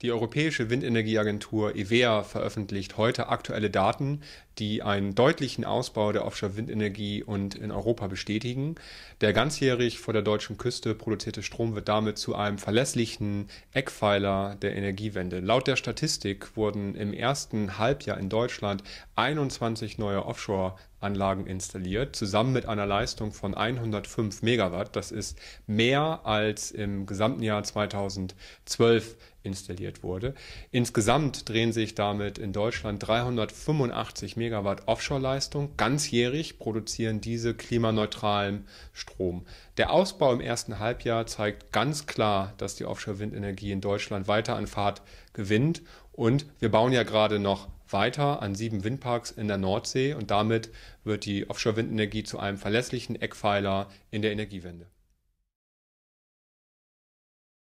Die Europäische Windenergieagentur EWEA veröffentlicht heute aktuelle Daten, die einen deutlichen Ausbau der Offshore-Windenergie und in Europa bestätigen. Der ganzjährig vor der deutschen Küste produzierte Strom wird damit zu einem verlässlichen Eckpfeiler der Energiewende. Laut der Statistik wurden im ersten Halbjahr in Deutschland 21 neue Offshore Anlagen installiert, zusammen mit einer Leistung von 105 Megawatt. Das ist mehr als im gesamten Jahr 2012 installiert wurde. Insgesamt drehen sich damit in Deutschland 385 Megawatt Megawatt Offshore-Leistung ganzjährig produzieren diese klimaneutralen Strom. Der Ausbau im ersten Halbjahr zeigt ganz klar, dass die Offshore-Windenergie in Deutschland weiter an Fahrt gewinnt. Und wir bauen ja gerade noch weiter an sieben Windparks in der Nordsee und damit wird die Offshore-Windenergie zu einem verlässlichen Eckpfeiler in der Energiewende.